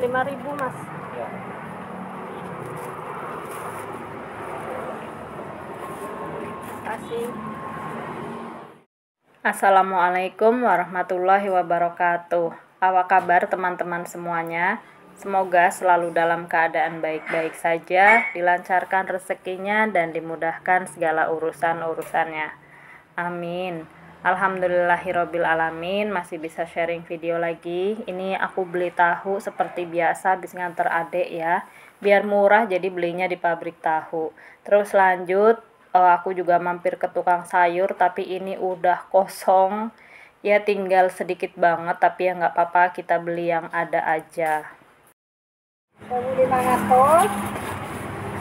lima ribu mas ya. kasih Assalamualaikum warahmatullahi wabarakatuh Apa kabar teman-teman semuanya? Semoga selalu dalam keadaan baik-baik saja, dilancarkan rezekinya dan dimudahkan segala urusan-urusannya. Amin. Alhamdulillahirobbil alamin masih bisa sharing video lagi. Ini aku beli tahu seperti biasa habis nganter adek ya. Biar murah jadi belinya di pabrik tahu. Terus lanjut eh, aku juga mampir ke tukang sayur tapi ini udah kosong. Ya tinggal sedikit banget tapi ya nggak apa-apa kita beli yang ada aja.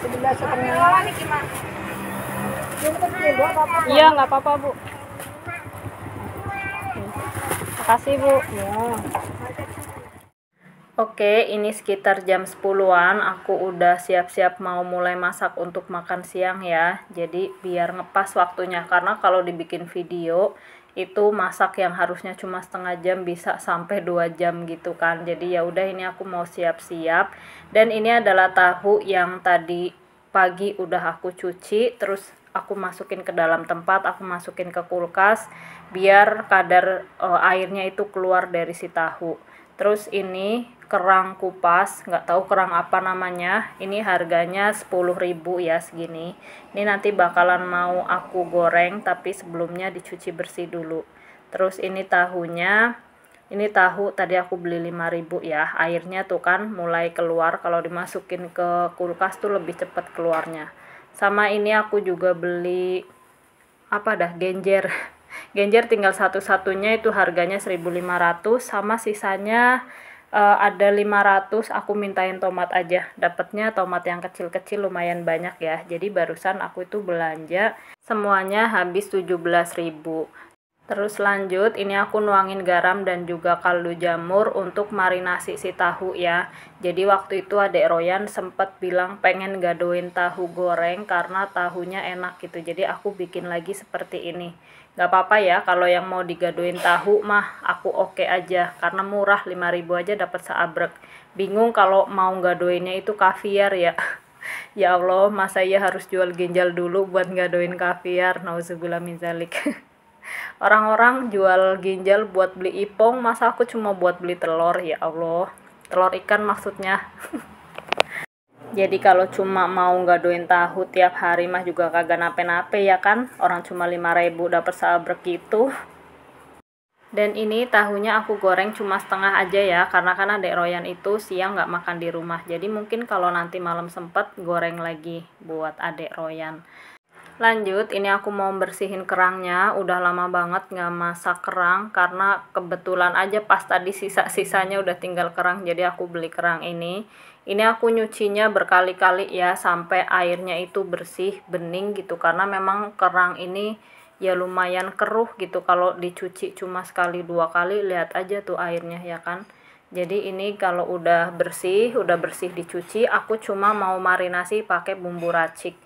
sebelas setengah. Iya nggak apa-apa bu kasih Bu. Ya. Oke, ini sekitar jam 10-an aku udah siap-siap mau mulai masak untuk makan siang ya. Jadi biar ngepas waktunya karena kalau dibikin video itu masak yang harusnya cuma setengah jam bisa sampai dua jam gitu kan. Jadi ya udah ini aku mau siap-siap dan ini adalah tahu yang tadi pagi udah aku cuci terus aku masukin ke dalam tempat, aku masukin ke kulkas biar kadar uh, airnya itu keluar dari si tahu. Terus ini kerang kupas, nggak tahu kerang apa namanya. Ini harganya 10.000 ya segini. Ini nanti bakalan mau aku goreng tapi sebelumnya dicuci bersih dulu. Terus ini tahunya ini tahu tadi aku beli 5000 ya airnya tuh kan mulai keluar kalau dimasukin ke kulkas tuh lebih cepat keluarnya sama ini aku juga beli apa dah genjer genjer tinggal satu-satunya itu harganya 1500 sama sisanya uh, ada 500 aku mintain tomat aja dapatnya tomat yang kecil-kecil lumayan banyak ya jadi barusan aku itu belanja semuanya habis 17.000 Terus lanjut, ini aku nuangin garam dan juga kaldu jamur untuk marinasi si tahu ya. Jadi waktu itu adek Royan sempat bilang pengen gadoin tahu goreng karena tahunya enak gitu. Jadi aku bikin lagi seperti ini. Gak apa-apa ya kalau yang mau digadoin tahu mah aku oke okay aja. Karena murah 5000 aja dapat seabrek. Bingung kalau mau gadoinnya itu kaviar ya. ya Allah, masa iya harus jual ginjal dulu buat gadoin kaviar? Nauzubillah min zalik. Orang-orang jual ginjal buat beli ipong, masa aku cuma buat beli telur ya Allah. Telur ikan maksudnya. Jadi kalau cuma mau gadoin tahu tiap hari mah juga kagak nape-nape ya kan? Orang cuma 5000 dapat sabrek gitu. Dan ini tahunya aku goreng cuma setengah aja ya, karena kan adek Royan itu siang nggak makan di rumah. Jadi mungkin kalau nanti malam sempat goreng lagi buat adek Royan lanjut ini aku mau bersihin kerangnya udah lama banget nggak masak kerang karena kebetulan aja pas tadi sisa-sisanya udah tinggal kerang jadi aku beli kerang ini ini aku nyucinya berkali-kali ya sampai airnya itu bersih bening gitu karena memang kerang ini ya lumayan keruh gitu kalau dicuci cuma sekali dua kali lihat aja tuh airnya ya kan jadi ini kalau udah bersih udah bersih dicuci aku cuma mau marinasi pakai bumbu racik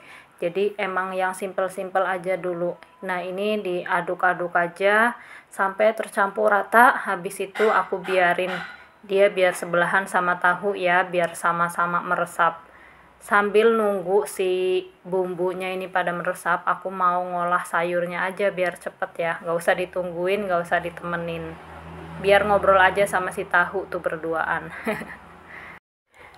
jadi emang yang simple-simple aja dulu nah ini diaduk-aduk aja sampai tercampur rata habis itu aku biarin dia biar sebelahan sama tahu ya biar sama-sama meresap sambil nunggu si bumbunya ini pada meresap aku mau ngolah sayurnya aja biar cepet ya gak usah ditungguin gak usah ditemenin biar ngobrol aja sama si tahu tuh berduaan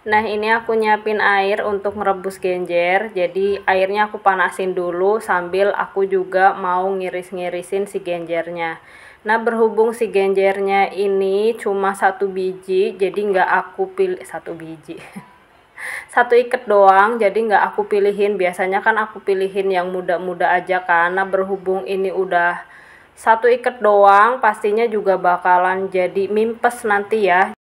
Nah ini aku nyiapin air untuk merebus genjer Jadi airnya aku panasin dulu sambil aku juga mau ngiris-ngirisin si genjernya Nah berhubung si genjernya ini cuma satu biji Jadi nggak aku pilih satu biji satu ikat doang jadi nggak aku pilihin biasanya kan aku pilihin yang muda-muda aja karena berhubung ini udah satu ikat doang pastinya juga bakalan jadi mimpes nanti ya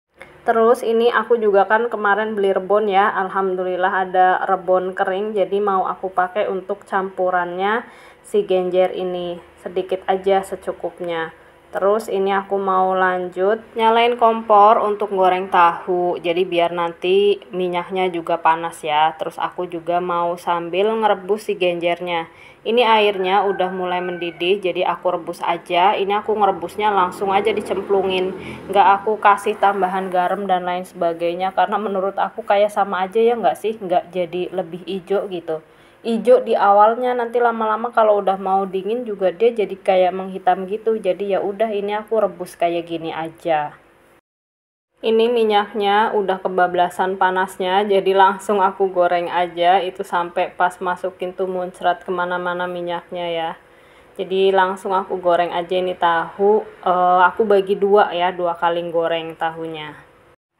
Terus ini aku juga kan kemarin beli rebon ya, alhamdulillah ada rebon kering jadi mau aku pakai untuk campurannya si genjer ini, sedikit aja secukupnya terus ini aku mau lanjut nyalain kompor untuk goreng tahu jadi biar nanti minyaknya juga panas ya terus aku juga mau sambil ngerebus si genjernya ini airnya udah mulai mendidih jadi aku rebus aja ini aku ngerebusnya langsung aja dicemplungin nggak aku kasih tambahan garam dan lain sebagainya karena menurut aku kayak sama aja ya nggak sih nggak jadi lebih hijau gitu hijau di awalnya nanti lama-lama kalau udah mau dingin juga dia jadi kayak menghitam gitu jadi ya udah ini aku rebus kayak gini aja ini minyaknya udah kebablasan panasnya jadi langsung aku goreng aja itu sampai pas masukin tuh muncrat kemana-mana minyaknya ya jadi langsung aku goreng aja ini tahu uh, aku bagi dua ya dua kali goreng tahunya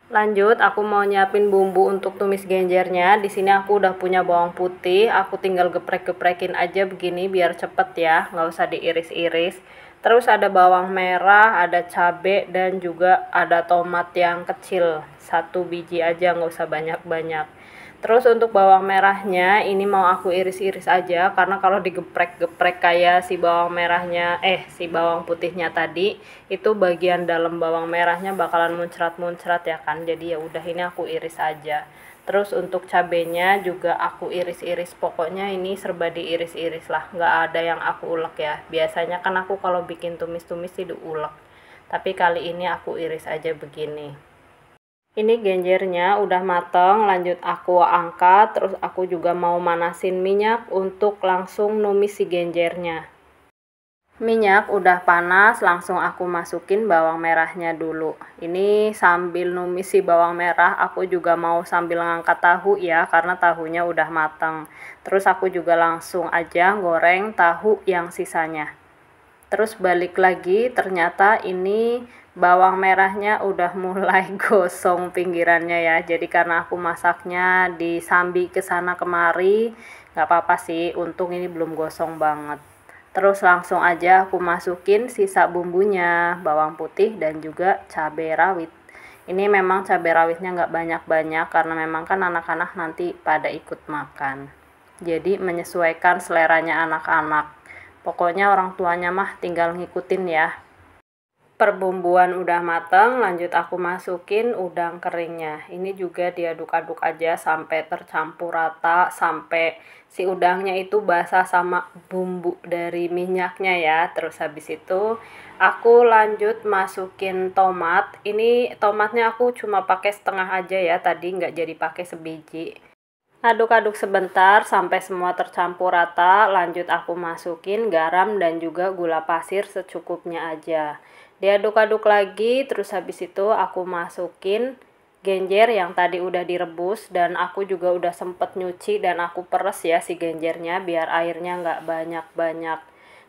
Lanjut, aku mau nyiapin bumbu untuk tumis genjernya. Di sini aku udah punya bawang putih, aku tinggal geprek-geprekin aja begini biar cepet ya, nggak usah diiris-iris. Terus ada bawang merah, ada cabe dan juga ada tomat yang kecil, satu biji aja nggak usah banyak-banyak. Terus untuk bawang merahnya ini mau aku iris-iris aja karena kalau digeprek-geprek kayak si bawang merahnya eh si bawang putihnya tadi itu bagian dalam bawang merahnya bakalan muncrat-muncrat ya kan. Jadi ya udah ini aku iris aja. Terus untuk cabenya juga aku iris-iris. Pokoknya ini serba diiris-iris lah. Nggak ada yang aku ulek ya. Biasanya kan aku kalau bikin tumis-tumis sih diulek. Tapi kali ini aku iris aja begini ini genjernya udah mateng lanjut aku angkat terus aku juga mau manasin minyak untuk langsung numis si genjernya minyak udah panas langsung aku masukin bawang merahnya dulu ini sambil numis si bawang merah aku juga mau sambil ngangkat tahu ya karena tahunya udah mateng terus aku juga langsung aja goreng tahu yang sisanya terus balik lagi ternyata ini bawang merahnya udah mulai gosong pinggirannya ya jadi karena aku masaknya di sambi kesana kemari nggak apa-apa sih untung ini belum gosong banget terus langsung aja aku masukin sisa bumbunya bawang putih dan juga cabai rawit ini memang cabai rawitnya nggak banyak-banyak karena memang kan anak-anak nanti pada ikut makan jadi menyesuaikan seleranya anak-anak Pokoknya orang tuanya mah tinggal ngikutin ya. Perbumbuan udah mateng, lanjut aku masukin udang keringnya. Ini juga diaduk-aduk aja sampai tercampur rata, sampai si udangnya itu basah sama bumbu dari minyaknya ya. Terus habis itu aku lanjut masukin tomat. Ini tomatnya aku cuma pakai setengah aja ya, tadi nggak jadi pakai sebiji Aduk-aduk sebentar sampai semua tercampur rata. Lanjut aku masukin garam dan juga gula pasir secukupnya aja. Diaduk-aduk lagi, terus habis itu aku masukin genjer yang tadi udah direbus dan aku juga udah sempet nyuci dan aku peres ya si genjernya biar airnya nggak banyak-banyak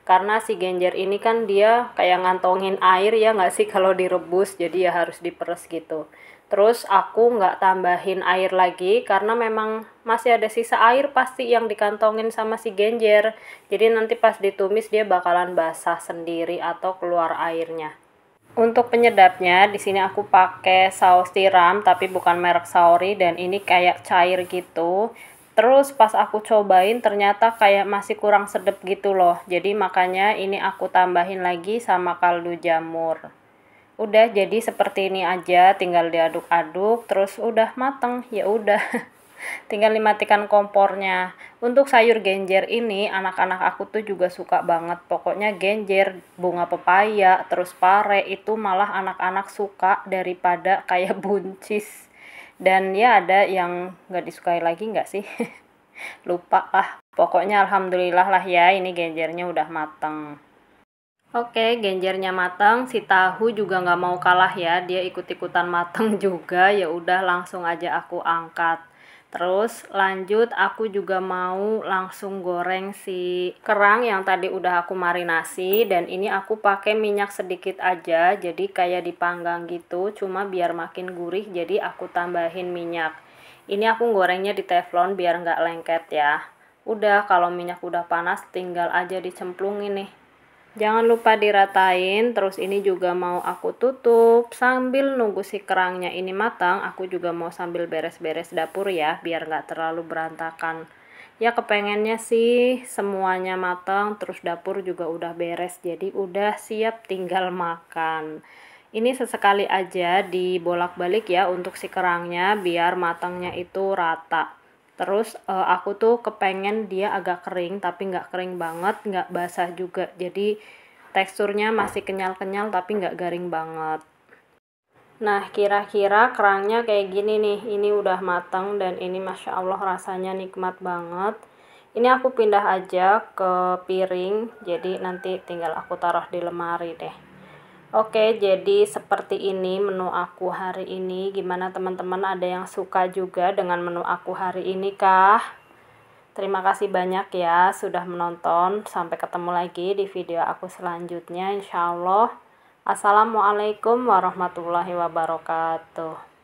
karena si genjer ini kan dia kayak ngantongin air ya nggak sih kalau direbus jadi ya harus diperes gitu Terus aku nggak tambahin air lagi karena memang masih ada sisa air pasti yang dikantongin sama si genjer. Jadi nanti pas ditumis dia bakalan basah sendiri atau keluar airnya. Untuk penyedapnya di sini aku pakai saus tiram tapi bukan merek saori dan ini kayak cair gitu. Terus pas aku cobain ternyata kayak masih kurang sedap gitu loh. Jadi makanya ini aku tambahin lagi sama kaldu jamur udah jadi seperti ini aja tinggal diaduk-aduk terus udah mateng ya udah tinggal dimatikan kompornya untuk sayur genjer ini anak-anak aku tuh juga suka banget pokoknya genjer bunga pepaya terus pare itu malah anak-anak suka daripada kayak buncis dan ya ada yang nggak disukai lagi nggak sih lupa lah pokoknya alhamdulillah lah ya ini genjernya udah mateng Oke, genjernya matang, si tahu juga nggak mau kalah ya, dia ikut-ikutan matang juga, ya udah langsung aja aku angkat. Terus lanjut aku juga mau langsung goreng si kerang yang tadi udah aku marinasi dan ini aku pakai minyak sedikit aja jadi kayak dipanggang gitu cuma biar makin gurih jadi aku tambahin minyak. Ini aku gorengnya di teflon biar nggak lengket ya. Udah kalau minyak udah panas tinggal aja dicemplungin nih. Jangan lupa diratain, terus ini juga mau aku tutup. Sambil nunggu si kerangnya ini matang, aku juga mau sambil beres-beres dapur ya, biar nggak terlalu berantakan. Ya kepengennya sih semuanya matang, terus dapur juga udah beres, jadi udah siap tinggal makan. Ini sesekali aja dibolak-balik ya untuk si kerangnya, biar matangnya itu rata terus uh, aku tuh kepengen dia agak kering tapi nggak kering banget nggak basah juga jadi teksturnya masih kenyal-kenyal tapi nggak garing banget nah kira-kira kerangnya kayak gini nih ini udah matang dan ini masya allah rasanya nikmat banget ini aku pindah aja ke piring jadi nanti tinggal aku taruh di lemari deh Oke, jadi seperti ini menu aku hari ini. Gimana teman-teman ada yang suka juga dengan menu aku hari ini kah? Terima kasih banyak ya sudah menonton. Sampai ketemu lagi di video aku selanjutnya insya Allah. Assalamualaikum warahmatullahi wabarakatuh.